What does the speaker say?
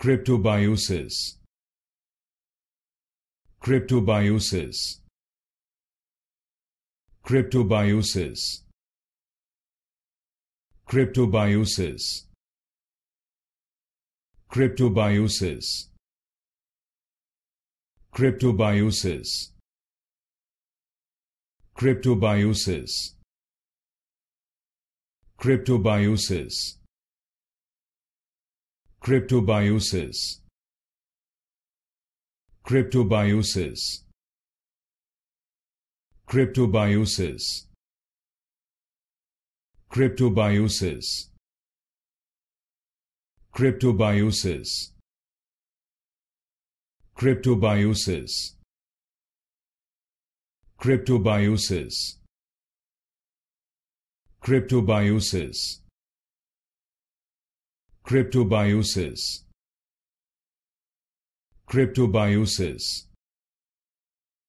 Cryptobiosis Cryptobiosis Cryptobiosis Cryptobiosis Cryptobiosis Cryptobiosis Cryptobiosis Cryptobiosis Cryptobiosis Cryptobiosis Cryptobiosis Cryptobiosis Cryptobiosis Cryptobiosis Cryptobiosis Cryptobiosis Cryptobiosis Cryptobiosis